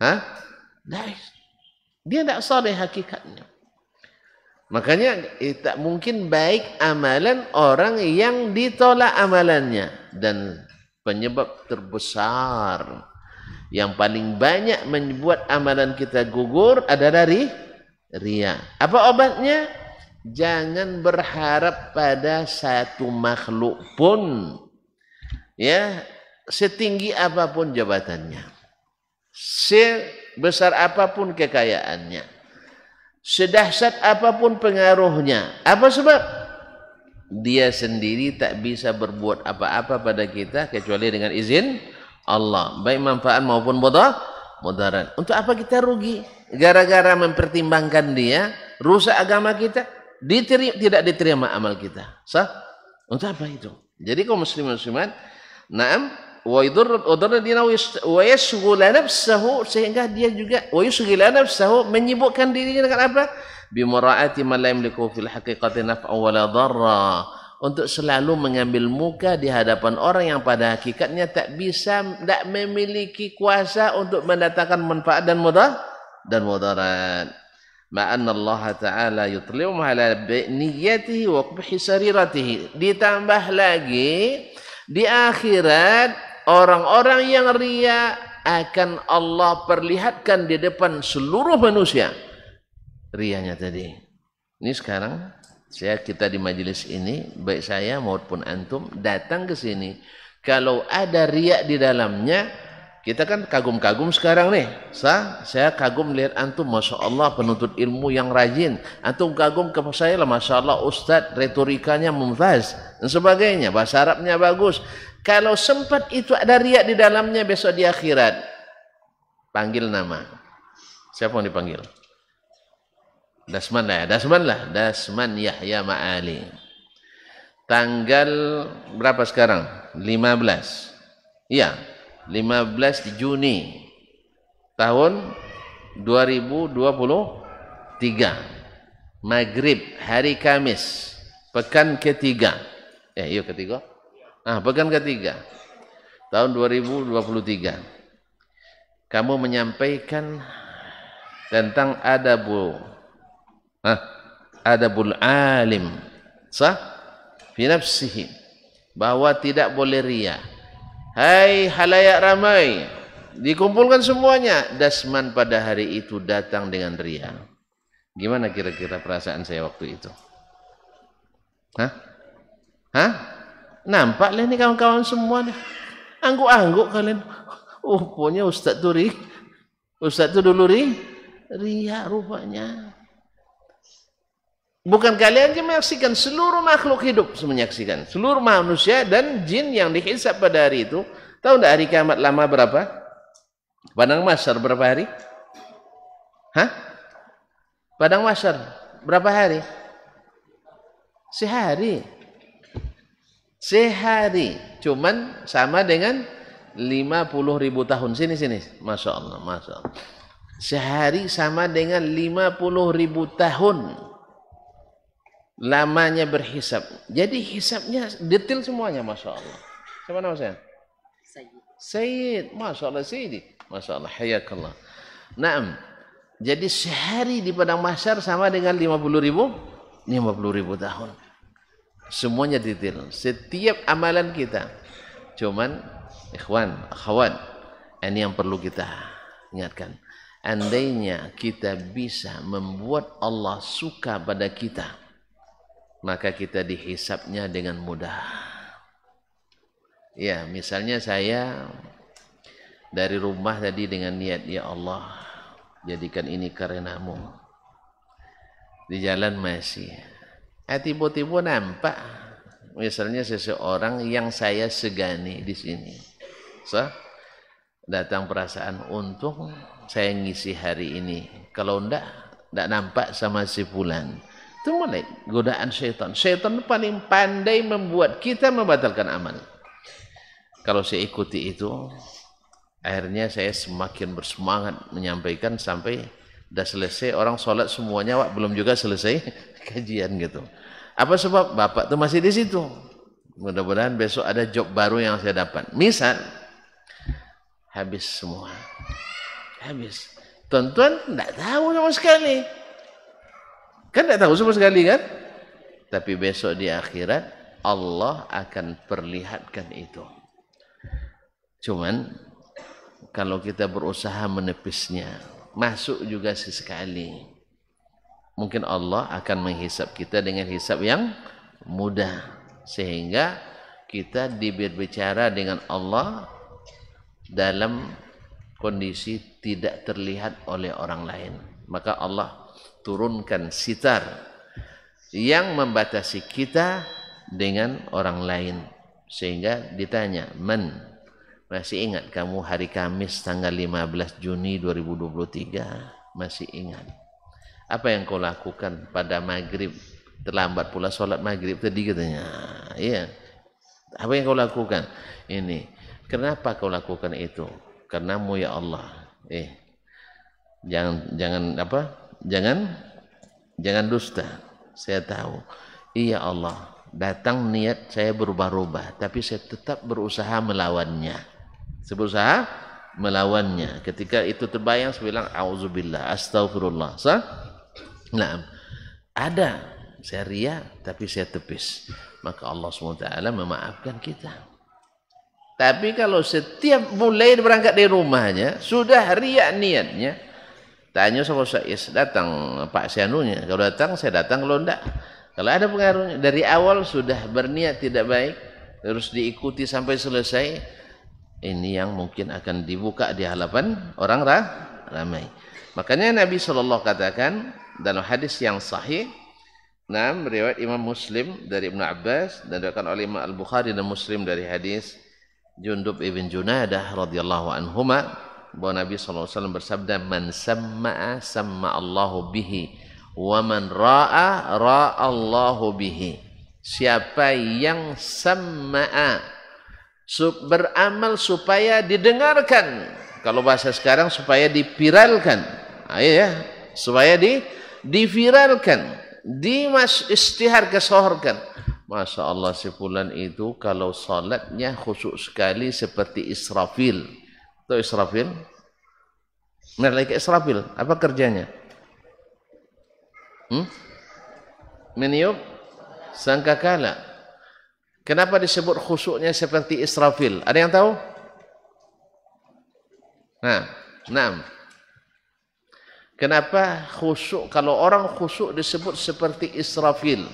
Ha? Dari. Dia tak soleh hakikatnya. Makanya eh, tak mungkin baik amalan orang yang ditolak amalannya. Dan penyebab terbesar yang paling banyak membuat amalan kita gugur adalah ri, ria. Apa obatnya? Jangan berharap pada satu makhluk pun. Ya, setinggi apapun jabatannya, sebesar apapun kekayaannya, sedahsyat apapun pengaruhnya. Apa sebab? Dia sendiri tak bisa berbuat apa-apa pada kita kecuali dengan izin Allah. Baik manfaat maupun bodoh, mudarat. Untuk apa kita rugi? Gara-gara mempertimbangkan dia, rusak agama kita, diterima, tidak diterima amal kita. Sah? Untuk apa itu? Jadi kaum muslim musliman naam, wa yudur udur dina wa yashghula nafsahu sehingga dia juga wa yashghila nafsahu menyibukkan dirinya dengan apa bi mara'ati man la yamliku fil haqiqati naf'an wala dharra untuk selalu mengambil muka di hadapan orang yang pada hakikatnya tak bisa tak memiliki kuasa untuk mendatangkan manfaat dan mudah dan mudarat ma anna Allah taala yutlimu ala niyyatihi wa qubhi sariratihi ditambah lagi di akhirat orang-orang yang ria akan Allah perlihatkan di depan seluruh manusia rianya tadi. Ini sekarang saya kita di majelis ini baik saya maupun antum datang ke sini kalau ada riak di dalamnya kita kan kagum-kagum sekarang nih Sa, saya kagum lihat antum masya Allah penuntut ilmu yang rajin antum kagum ke saya lah masya Allah ustaz retorikanya mumtaz dan sebagainya bahasa Arabnya bagus kalau sempat itu ada riak di dalamnya besok di akhirat. Panggil nama. Siapa yang dipanggil? Dasman lah ya. Dasman lah. Dasman Yahya Ma'ali. Tanggal berapa sekarang? 15. Ya. 15 Juni. Tahun 2023. Maghrib. Hari Kamis. Pekan ketiga. Eh, yuk ketiga. Ketiga. Ah, pekan ketiga. Tahun 2023. Kamu menyampaikan tentang adabul Ah, adabul alim. Sah? Fi nafsihi. bahwa tidak boleh ria. Hai halayak ramai. Dikumpulkan semuanya. Dasman pada hari itu datang dengan ria. Gimana kira-kira perasaan saya waktu itu? Hah? Hah? Nampaklah ni kawan-kawan semua ni. Angguk-angguk kalian. Oh, punya ustaz tu ri. Ustaz tu dulu ri. Ria rupanya. Bukan kalian yang menyaksikan seluruh makhluk hidup menyaksikan. Seluruh manusia dan jin yang dihisap pada hari itu. Tahu tidak hari kiamat lama berapa? Padang Masyar berapa hari? Hah? Padang Masyar berapa hari? Sehari. Sehari sehari cuman sama dengan 50 ribu tahun sini sini masya Allah masya Allah sehari sama dengan 50 ribu tahun lamanya berhisap jadi hisapnya detail semuanya masya Allah siapa nama saya Sayyid masya Allah Sayyid masya Allah hayakallah Naam. Jadi sehari di padang mahsyar sama dengan 50 ribu 50 ribu tahun semuanya detail setiap amalan kita cuman ikhwan akhwat ini yang perlu kita ingatkan andainya kita bisa membuat Allah suka pada kita maka kita dihisapnya dengan mudah ya misalnya saya dari rumah tadi dengan niat ya Allah jadikan ini karenamu di jalan masih Eh tiba-tiba nampak misalnya seseorang yang saya segani di sini. So, datang perasaan untung saya ngisi hari ini. Kalau ndak ndak nampak sama si pulan. Itu mulai godaan setan. Setan paling pandai membuat kita membatalkan amal. Kalau saya ikuti itu, akhirnya saya semakin bersemangat menyampaikan sampai Sudah selesai, orang sholat semuanya, wak, belum juga selesai kajian gitu. Apa sebab bapak tuh masih di situ? Mudah-mudahan besok ada job baru yang saya dapat. Misal, habis semua. Habis. Tuan-tuan tidak tahu sama sekali. Kan tidak tahu sama sekali kan? Tapi besok di akhirat, Allah akan perlihatkan itu. Cuman, kalau kita berusaha menepisnya, masuk juga sesekali. Mungkin Allah akan menghisap kita dengan hisap yang mudah. Sehingga kita diberbicara dengan Allah dalam kondisi tidak terlihat oleh orang lain. Maka Allah turunkan sitar yang membatasi kita dengan orang lain. Sehingga ditanya, men, masih ingat kamu hari Kamis tanggal 15 Juni 2023? Masih ingat. Apa yang kau lakukan pada maghrib? Terlambat pula sholat maghrib tadi katanya. Iya. Apa yang kau lakukan? Ini. Kenapa kau lakukan itu? Karenamu ya Allah. Eh. Jangan, jangan apa? Jangan, jangan dusta. Saya tahu. Iya Allah. Datang niat saya berubah-ubah. Tapi saya tetap berusaha melawannya saya berusaha ha? melawannya ketika itu terbayang saya bilang auzubillah astagfirullah sah nah ada saya ria tapi saya tepis maka Allah SWT memaafkan kita tapi kalau setiap mulai berangkat dari rumahnya sudah ria niatnya tanya sama saya datang Pak Sianunya kalau datang saya datang kalau tidak kalau ada pengaruhnya dari awal sudah berniat tidak baik terus diikuti sampai selesai ini yang mungkin akan dibuka di hadapan orang rah, ramai. Makanya Nabi SAW katakan dalam hadis yang sahih, Nam, riwayat Imam Muslim dari Ibn Abbas dan diriwayatkan oleh Imam Al-Bukhari dan Muslim dari hadis Jundub Ibn Junadah radhiyallahu anhu ma bahwa Nabi SAW bersabda Man samma'a samma'allahu bihi wa man ra'a ra'allahu bihi Siapa yang samma'a beramal supaya didengarkan kalau bahasa sekarang supaya dipiralkan ayo ah, ya supaya di diviralkan di dimas istihar kesohorkan Masya Allah si fulan itu kalau salatnya khusyuk sekali seperti Israfil itu Israfil Malaikat Israfil apa kerjanya hmm? meniup sangkakala Kenapa disebut khusuknya seperti Israfil? Ada yang tahu? Nah, enam. Kenapa khusuk? Kalau orang khusuk disebut seperti Israfil.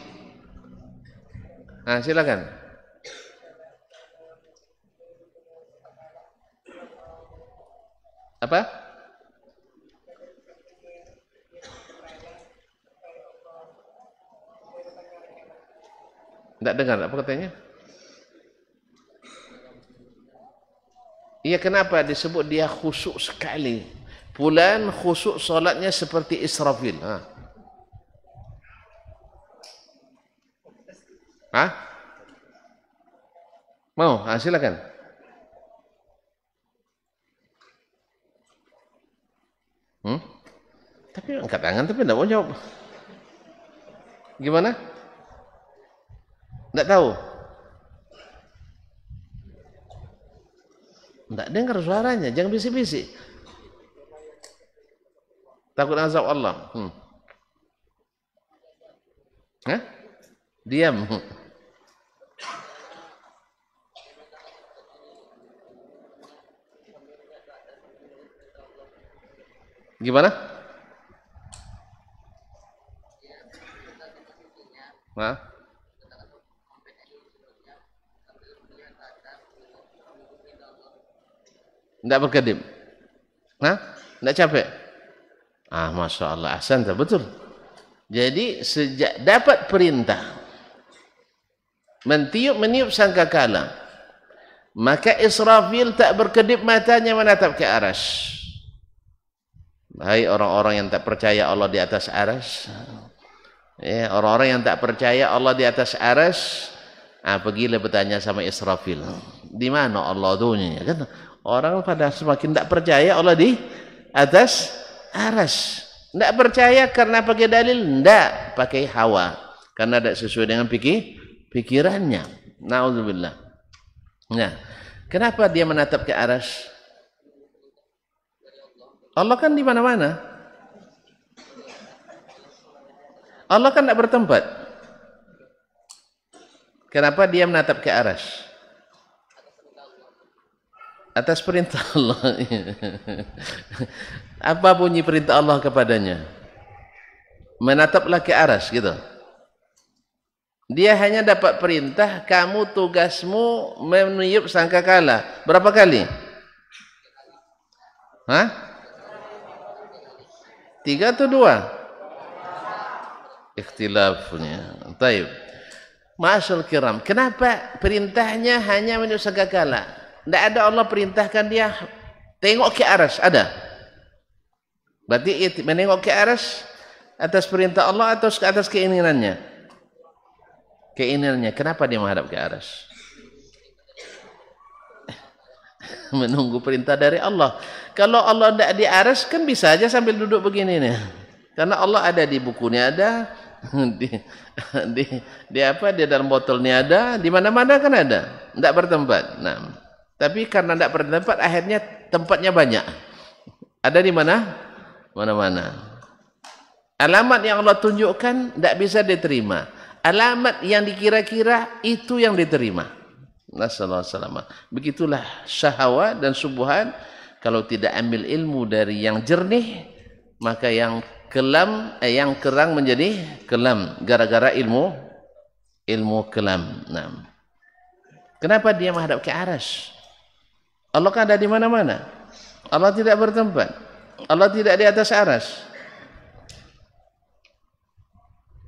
Nah, silakan. Apa? Apa? Tidak dengar apa katanya? Ya kenapa disebut dia khusuk sekali? Pulan khusuk solatnya seperti Israfil. Ha. Ha? Mau? Ha, silakan. Hmm? Tapi angkat tangan tapi tidak mau jawab. Gimana? Gimana? Tak tahu. Tak dengar suaranya, jangan bisik-bisik. Takut azab Allah. Hmm. Hah? Diam. Hmm. Gimana? Nah. Huh? tidak berkedip ha? nah tidak capek ah masya Allah asan betul jadi sejak dapat perintah mentiup meniup sangka kala maka Israfil tak berkedip matanya menatap ke aras Baik orang-orang yang tak percaya Allah di atas aras ya, orang-orang yang tak percaya Allah di atas aras ah, gila bertanya sama Israfil di mana Allah dunia orang pada semakin tidak percaya Allah di atas aras tidak percaya karena pakai dalil tidak pakai hawa karena tidak sesuai dengan pikir pikirannya naudzubillah nah kenapa dia menatap ke aras Allah kan di mana mana Allah kan tidak bertempat kenapa dia menatap ke aras atas perintah Allah. Apa bunyi perintah Allah kepadanya? Menataplah ke aras gitu. Dia hanya dapat perintah kamu tugasmu meniup sangkakala. Berapa kali? Hah? Tiga atau dua? Ikhtilafnya. Taib. Masyal kiram. Kenapa perintahnya hanya meniup sangkakala? kala? Tidak ada Allah perintahkan dia tengok ke aras, ada. Berarti menengok ke aras atas perintah Allah atau ke atas keinginannya? Keinginannya, kenapa dia menghadap ke aras? Menunggu perintah dari Allah. Kalau Allah tidak di aras, kan bisa aja sambil duduk begini nih. Karena Allah ada di bukunya ada, di, di, di apa di dalam botol ni ada di mana mana kan ada tidak bertempat nah tapi karena tidak pernah tempat, akhirnya tempatnya banyak. Ada di mana? Mana-mana. Alamat yang Allah tunjukkan tidak bisa diterima. Alamat yang dikira-kira itu yang diterima. Nasallahu alaihi Begitulah syahwa dan subuhan kalau tidak ambil ilmu dari yang jernih maka yang kelam eh, yang kerang menjadi kelam gara-gara ilmu ilmu kelam. Nah. Kenapa dia menghadap ke aras? Allah kan ada di mana-mana. Allah tidak bertempat. Allah tidak di atas aras.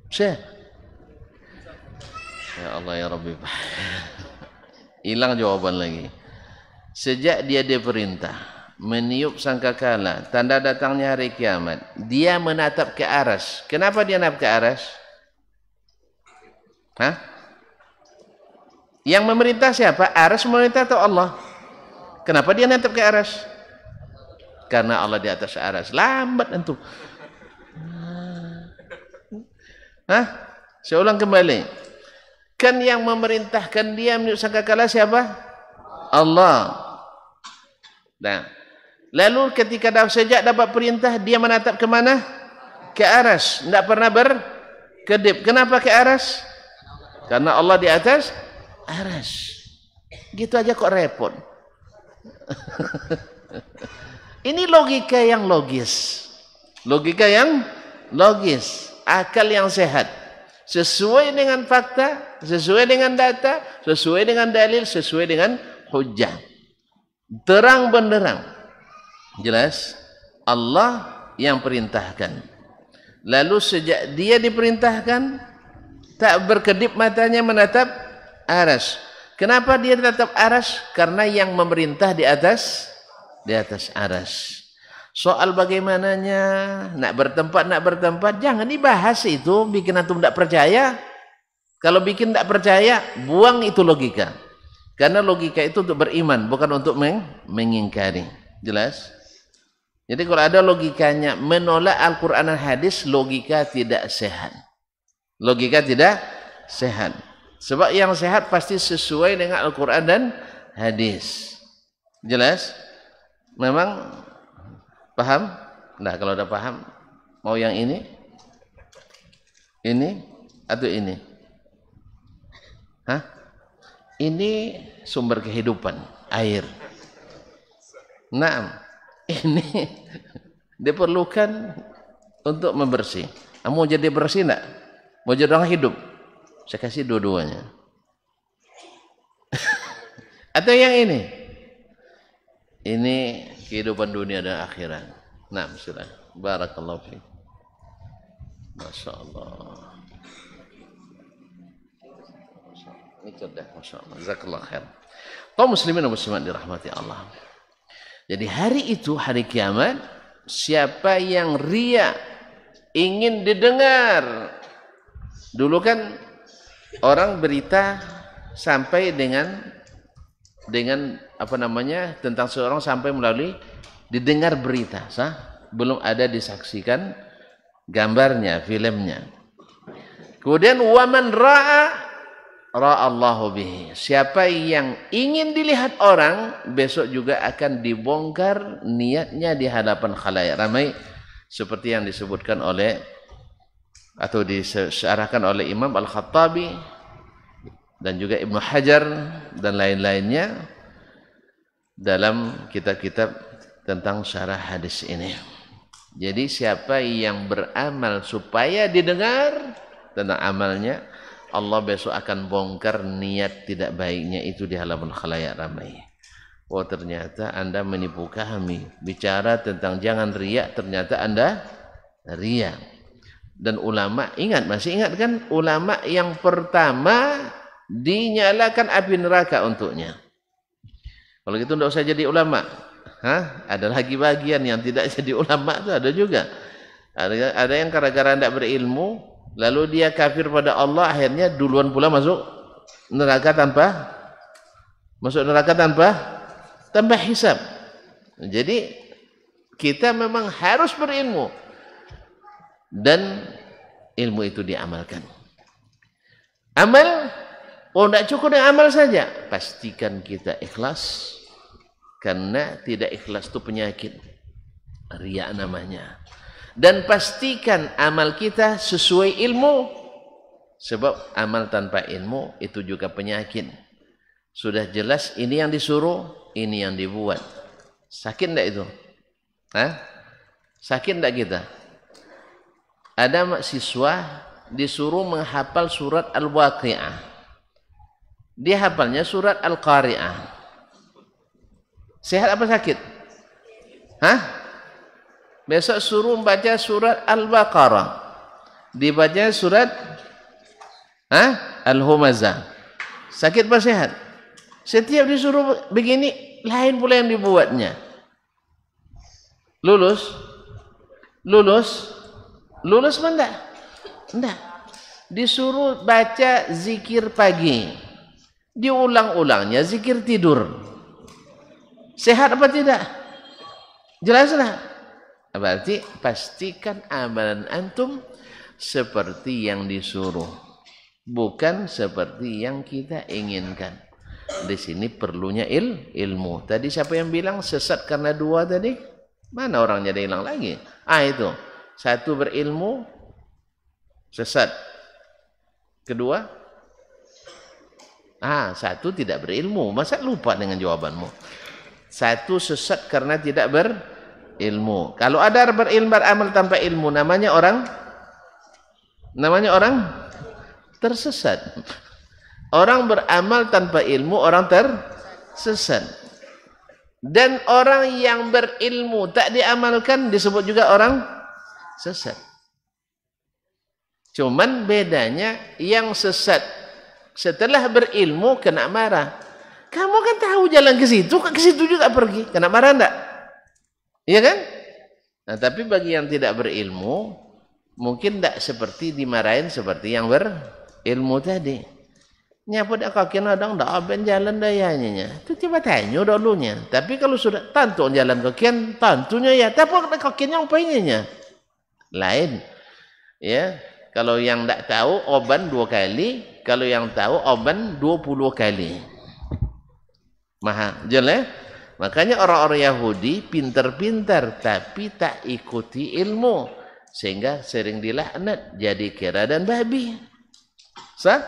Syekh. Ya Allah ya Rabbi. Hilang jawaban lagi. Sejak dia diperintah meniup sangkakala tanda datangnya hari kiamat, dia menatap ke aras. Kenapa dia menatap ke aras? Hah? Yang memerintah siapa? Aras memerintah atau Allah? Allah. Kenapa dia nantap ke aras? Karena Allah di atas aras. Lambat tentu. Hah? Saya ulang kembali. Kan yang memerintahkan dia menyusahkan kalah siapa? Allah. Nah. Lalu ketika dah sejak dapat perintah, dia menatap ke mana? Ke aras. Tak pernah ber? berkedip. Kenapa ke aras? Karena Allah di atas aras. Gitu aja kok repot. Ini logika yang logis. Logika yang logis. Akal yang sehat. Sesuai dengan fakta, sesuai dengan data, sesuai dengan dalil, sesuai dengan hujah. Terang benderang. Jelas? Allah yang perintahkan. Lalu sejak dia diperintahkan, tak berkedip matanya menatap aras. Kenapa dia tetap aras? Karena yang memerintah di atas di atas aras. Soal bagaimananya nak bertempat nak bertempat jangan dibahas itu bikin antum tidak percaya. Kalau bikin tidak percaya buang itu logika. Karena logika itu untuk beriman bukan untuk meng mengingkari. Jelas. Jadi kalau ada logikanya menolak Al-Quran dan Hadis logika tidak sehat. Logika tidak sehat. Sebab yang sehat pasti sesuai dengan Al-Quran dan hadis. Jelas? Memang paham? Nah, kalau dah paham, mau yang ini? Ini atau ini? Hah? Ini sumber kehidupan, air. Nah, ini diperlukan untuk membersih. Mau jadi bersih tak? Mau jadi orang hidup? Saya kasih dua-duanya. Atau yang ini. Ini kehidupan dunia dan akhirat. Nah, silakan. Barakallahu fi, Masya Allah. Ini cerdas, Masya Allah. Zakallah khair. muslimin dan muslimat dirahmati Allah. Jadi hari itu, hari kiamat, siapa yang ria ingin didengar. Dulu kan orang berita sampai dengan dengan apa namanya tentang seorang sampai melalui didengar berita sah belum ada disaksikan gambarnya filmnya kemudian waman ra'a ra'allahu bihi siapa yang ingin dilihat orang besok juga akan dibongkar niatnya di hadapan khalayak ramai seperti yang disebutkan oleh atau disyarahkan oleh Imam Al-Khattabi dan juga Ibnu Hajar dan lain-lainnya dalam kitab-kitab tentang syarah hadis ini. Jadi siapa yang beramal supaya didengar tentang amalnya, Allah besok akan bongkar niat tidak baiknya itu di halaman khalayak ramai. Oh ternyata anda menipu kami. Bicara tentang jangan riak, ternyata anda riak dan ulama ingat masih ingat kan ulama yang pertama dinyalakan api neraka untuknya kalau gitu tidak usah jadi ulama Hah? ada lagi bagian yang tidak jadi ulama itu ada juga ada, ada yang gara-gara tidak berilmu lalu dia kafir pada Allah akhirnya duluan pula masuk neraka tanpa masuk neraka tanpa tambah hisab jadi kita memang harus berilmu dan ilmu itu diamalkan. Amal, oh tidak cukup dengan amal saja. Pastikan kita ikhlas, karena tidak ikhlas itu penyakit. ria namanya. Dan pastikan amal kita sesuai ilmu. Sebab amal tanpa ilmu itu juga penyakit. Sudah jelas ini yang disuruh, ini yang dibuat. Sakit tidak itu? Hah? Sakit tidak kita? ada mahasiswa disuruh menghafal surat Al-Waqi'ah. Dia hafalnya surat Al-Qari'ah. Sehat apa sakit? Hah? Besok suruh baca surat Al-Baqarah. Dibaca surat Hah? Al-Humazah. Sakit apa sehat? Setiap disuruh begini, lain pula yang dibuatnya. Lulus? Lulus? Lulus? Lulus pun tak? Tak. Disuruh baca zikir pagi. Diulang-ulangnya zikir tidur. Sehat apa tidak? Jelas tak? Lah. Berarti pastikan amalan antum seperti yang disuruh. Bukan seperti yang kita inginkan. Di sini perlunya il, ilmu. Tadi siapa yang bilang sesat karena dua tadi? Mana orang jadi hilang lagi? Ah itu. Satu berilmu sesat. Kedua, ah satu tidak berilmu. Masa lupa dengan jawabanmu. Satu sesat karena tidak berilmu. Kalau ada berilmu beramal tanpa ilmu, namanya orang, namanya orang tersesat. Orang beramal tanpa ilmu, orang tersesat. Dan orang yang berilmu tak diamalkan disebut juga orang sesat. Cuman bedanya yang sesat setelah berilmu kena marah. Kamu kan tahu jalan ke situ, ke situ juga pergi. Kena marah enggak? Iya kan? Nah, tapi bagi yang tidak berilmu, mungkin tidak seperti dimarahin seperti yang berilmu tadi. Nyapu dak kaki nadang dak aben jalan dayanya. Tu tiba tanya dulunya. Tapi kalau sudah tentu jalan kaki, tentunya ya. Tapi kaki yang pengennya lain ya kalau yang tak tahu oban dua kali kalau yang tahu oban dua puluh kali maha jelas eh? makanya orang-orang Yahudi pintar-pintar tapi tak ikuti ilmu sehingga sering dilaknat jadi kera dan babi Sa,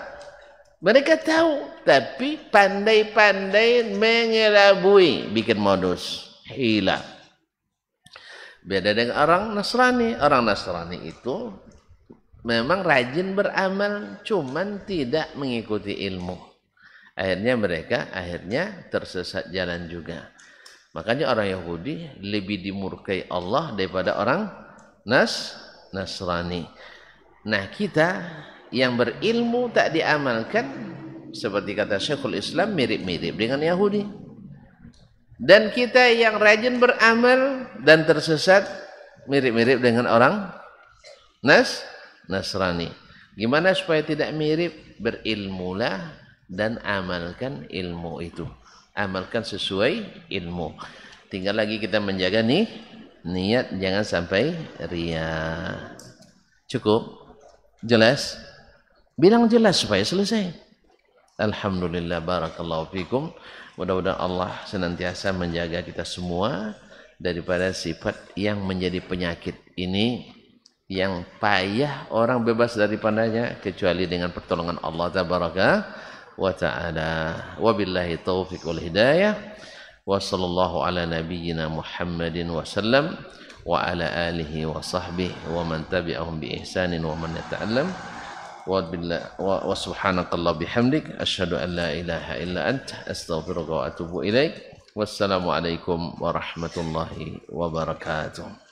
mereka tahu tapi pandai-pandai mengelabui bikin modus hilang Beda dengan orang Nasrani. Orang Nasrani itu memang rajin beramal, cuman tidak mengikuti ilmu. Akhirnya mereka akhirnya tersesat jalan juga. Makanya orang Yahudi lebih dimurkai Allah daripada orang Nas Nasrani. Nah kita yang berilmu tak diamalkan seperti kata Syekhul Islam mirip-mirip dengan Yahudi. Dan kita yang rajin beramal dan tersesat mirip-mirip dengan orang Nas Nasrani. Gimana supaya tidak mirip? Berilmulah dan amalkan ilmu itu. Amalkan sesuai ilmu. Tinggal lagi kita menjaga nih niat jangan sampai ria. Cukup? Jelas? Bilang jelas supaya selesai. Alhamdulillah barakallahu fikum. Mudah-mudahan Allah senantiasa menjaga kita semua daripada sifat yang menjadi penyakit ini yang payah orang bebas daripadanya kecuali dengan pertolongan Allah tabaraka wa taala wabillahi taufik wal hidayah wa sallallahu ala nabiyyina muhammadin wa sallam wa ala alihi wa sahbihi wa man tabi'ahum bi ihsanin wa man yata'allam وسبحانك الله بحمدك أشهد أن لا إله إلا أنت أستغفرك وأتوب إليك والسلام عليكم ورحمة الله وبركاته